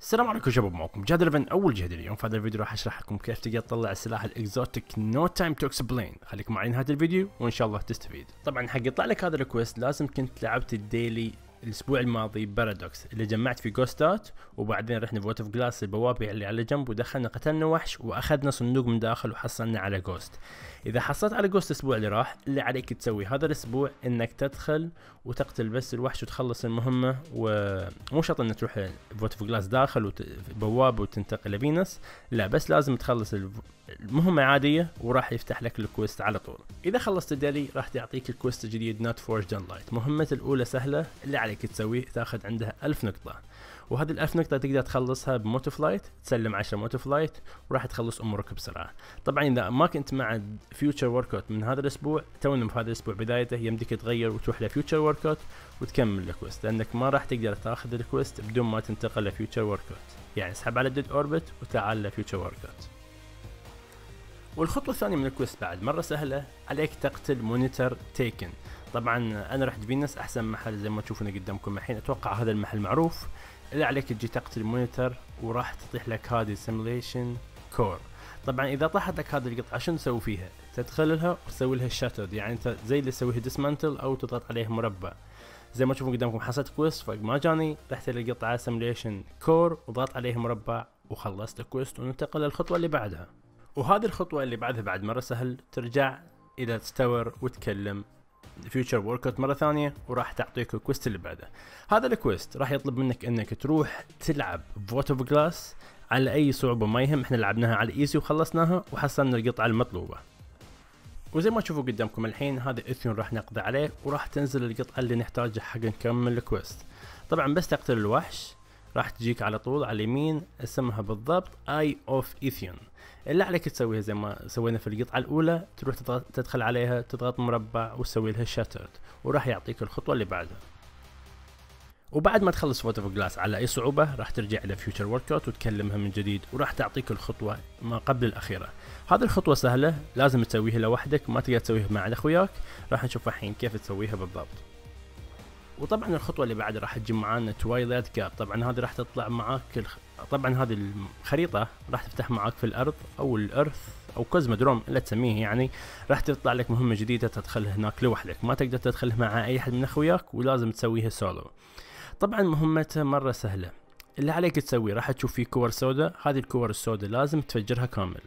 السلام عليكم شباب معكم جاد من اول جهد اليوم في هذا الفيديو راح اشرح لكم كيف تقدر تطلع السلاح الاكزوتيك نو تايم تو اكسبلين خليكم معي نهايه الفيديو وان شاء الله تستفيد طبعا حق يطلع لك هذا الكويست لازم كنت لعبت الديلي الاسبوع الماضي بارادوكس اللي جمعت في جوستات وبعدين رحنا في اوف جلاس البوابه اللي على جنب ودخلنا قتلنا وحش واخذنا صندوق من داخل وحصلنا على جوست اذا حصلت على جوست الاسبوع اللي راح اللي عليك تسوي هذا الاسبوع انك تدخل وتقتل بس الوحش وتخلص المهمه ومو شرط انك تروح فوت اوف جلاس داخل وبوابه وتنتقل لفينس لا بس لازم تخلص المهمة عادية وراح يفتح لك الكويست على طول إذا خلصت الدلي راح تعطيك الكويست الجديد نوت فورج لايت مهمة الأولى سهلة اللي عليك تسويه تاخذ عندها ألف نقطة وهذه الألف نقطة تقدر تخلصها بموتو فلايت تسلم 10 موتو فلايت وراح تخلص أمورك بسرعة طبعا إذا ما كنت مع فيوتشر ورك اوت من هذا الأسبوع تونا في هذا الأسبوع بدايته يمديك تغير وتروح لفيوتشر ورك اوت وتكمل الكويست لأنك ما راح تقدر تاخذ الكويست بدون ما تنتقل لفيوتشر ورك اوت يعني اسحب على ديد اوربت وتعال لفيوتشر ورك اوت والخطوة الثانية من الكويست بعد مرة سهلة عليك تقتل مونيتر تيكن طبعا انا رحت فينس احسن محل زي ما تشوفون قدامكم الحين اتوقع هذا المحل معروف اللي عليك تجي تقتل المونيتر وراح تطيح لك هذه سيموليشن كور طبعا اذا طاحت لك هذه القطعه شنو تسوي فيها؟ تدخل لها وتسوي لها شاترد يعني انت زي اللي تسويه ديسمانتل او تضغط عليه مربع زي ما تشوفون قدامكم حصلت كويست فما جاني رحت للقطعه سيموليشن كور وضغط عليه مربع وخلصت الكويست وننتقل للخطوه اللي بعدها وهذه الخطوه اللي بعدها بعد مره سهل ترجع الى تستور وتكلم فيوتشر ورك اوت مره ثانيه وراح تعطيك الكويست اللي بعده هذا الكويست راح يطلب منك انك تروح تلعب فوت اوف جلاس على اي صعوبه ما يهم احنا لعبناها على ايزي وخلصناها وحصلنا القطعه المطلوبه وزي ما تشوفوا قدامكم الحين هذا اثيون راح نقضي عليه وراح تنزل القطعه اللي نحتاجها حق نكمل الكويست طبعا بس تقتل الوحش راح تجيك على طول على اليمين اسمها بالضبط اي اوف ايثيون اللي عليك تسويها زي ما سوينا في القطعه الاولى تروح تدخل عليها تضغط مربع وتسوي لها شاترد وراح يعطيك الخطوه اللي بعدها وبعد ما تخلص فوتو جلاس على اي صعوبه راح ترجع الى فيوتشر ورك اوت وتكلمها من جديد وراح تعطيك الخطوه ما قبل الاخيره هذه الخطوه سهله لازم تسويها لوحدك ما تقدر تسويها مع اخوياك راح نشوف الحين كيف تسويها بالضبط وطبعا الخطوه اللي بعد راح تجيب معانا توايلايت كاب طبعا هذه راح تطلع معاك الخ... طبعا هذه الخريطه راح تفتح معاك في الارض او الارث او كوزمودروم اللي تسميه يعني راح تطلع لك مهمه جديده تدخل هناك لوحدك ما تقدر تدخل مع اي احد من اخوياك ولازم تسويها سولو طبعا مهمته مره سهله اللي عليك تسويه راح تشوف في كور سوداء هذه الكور السوداء لازم تفجرها كامل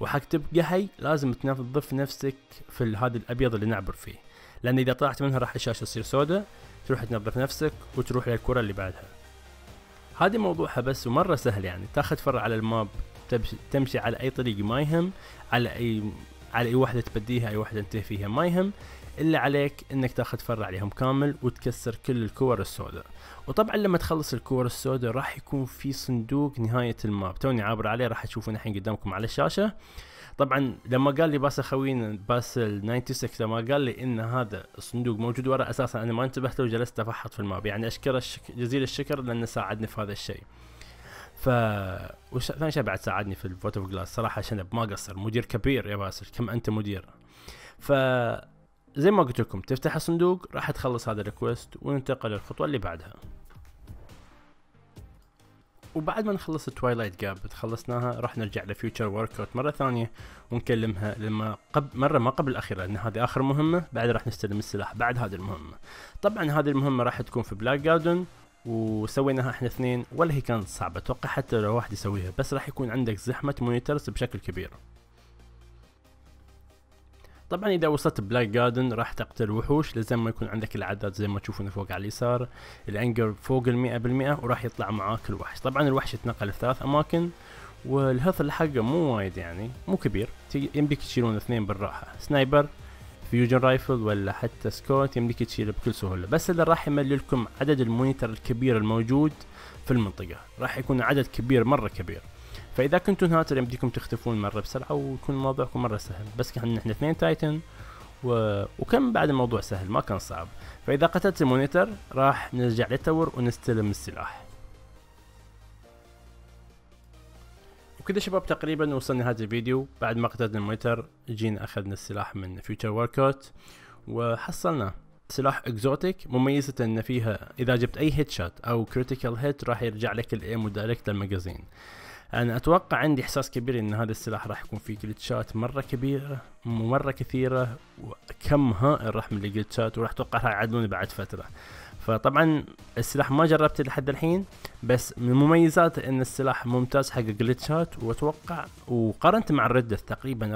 وحق تبقى حي لازم تنظف نفسك في هذا الابيض اللي نعبر فيه لان اذا طلعت منها راح الشاشه تصير سوداء تروح تنظف نفسك وتروح للكره اللي بعدها هذه موضوعها بس ومره سهل يعني تاخذ فرع على الماب تمشي على اي طريق ما يهم على اي على اي واحده تبديها اي واحده تنتهي فيها ما يهم الا عليك انك تاخذ فرع عليهم كامل وتكسر كل الكور السوداء وطبعا لما تخلص الكور السوداء راح يكون في صندوق نهايه الماب توني عابر عليه راح تشوفونه الحين قدامكم على الشاشه طبعا لما قال لي باسل خوينا باسل 96 لما قال لي ان هذا الصندوق موجود ورا اساسا انا ما انتبهت له وجلست افحط في الماب يعني اشكره الشك... جزيل الشكر لانه ساعدني في هذا الشيء ف وش... ثاني شيء بعد ساعدني في الفوت اوف جلاس صراحه شنب ما قصر مدير كبير يا باسل كم انت مدير ف زي ما قلت لكم تفتح الصندوق راح تخلص هذا الريكوست وننتقل للخطوه اللي بعدها وبعد ما نخلص التوايلايت جاب تخلصناها راح نرجع لفيوتشر ورك اوت مره ثانيه ونكلمها لما قب مره ما قبل الاخيره لان هذه اخر مهمه بعد راح نستلم السلاح بعد هذه المهمه طبعا هذه المهمه راح تكون في بلاك جاردن وسويناها احنا اثنين ولا هي كانت صعبه اتوقع حتى لو واحد يسويها بس راح يكون عندك زحمه مونيترز بشكل كبير طبعا اذا وصلت بلاك جاردن راح تقتل وحوش لازم ما يكون عندك العداد زي ما تشوفون فوق على اليسار الانجر فوق ال 100% وراح يطلع معاك الوحش طبعا الوحش يتنقل في ثلاث اماكن والهثل حقه مو وايد يعني مو كبير يمديك تشيلون اثنين بالراحة سنايبر فيوجن رايفل ولا حتى سكوت يمديك تشيله بكل سهولة بس اللي راح يمل لكم عدد المونيتر الكبير الموجود في المنطقة راح يكون عدد كبير مرة كبير فاذا كنتم هاتر يمديكم تختفون مره بسرعه ويكون موضوعكم مره سهل بس كان احنا اثنين تايتن و... وكم بعد الموضوع سهل ما كان صعب فاذا قتلت المونيتر راح نرجع للتور ونستلم السلاح وكذا شباب تقريبا وصلنا هذا الفيديو بعد ما قتلت المونيتر جينا اخذنا السلاح من فيوتشر وركوت وحصلنا سلاح اكزوتيك مميزة ان فيها اذا جبت اي هيت شوت او كريتيكال هيت راح يرجع لك الايم ودايركت للمجازين انا اتوقع عندي احساس كبير ان هذا السلاح راح يكون فيه جلتشات مره كبيره ومره كثيره وكم هائل راح من الجلتشات وراح اتوقع راح يعدلونه بعد فتره فطبعا السلاح ما جربته لحد الحين بس من مميزاته ان السلاح ممتاز حق جلتشات واتوقع وقارنت مع الردث تقريبا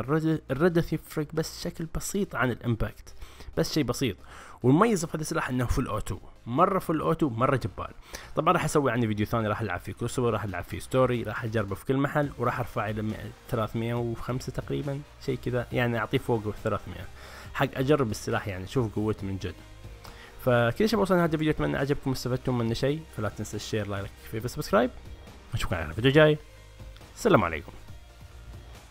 الردث يفرق بس شكل بسيط عن الامباكت بس شيء بسيط والمميز في هذا السلاح انه فل اوتو مره فل اوتو مره جبال طبعا راح اسوي عنه يعني فيديو ثاني راح العب فيه كروسوفر راح العب فيه ستوري راح اجربه في كل محل وراح ارفعه الى 305 تقريبا شيء كذا يعني اعطيه فوق ال 300 حق اجرب السلاح يعني اشوف قوته من جد فكل شيء وصلنا هذا الفيديو اتمنى عجبكم واستفدتم منه شيء فلا تنسى الشير لايك في سبسكرايب اشوفكم على الفيديو الجاي السلام عليكم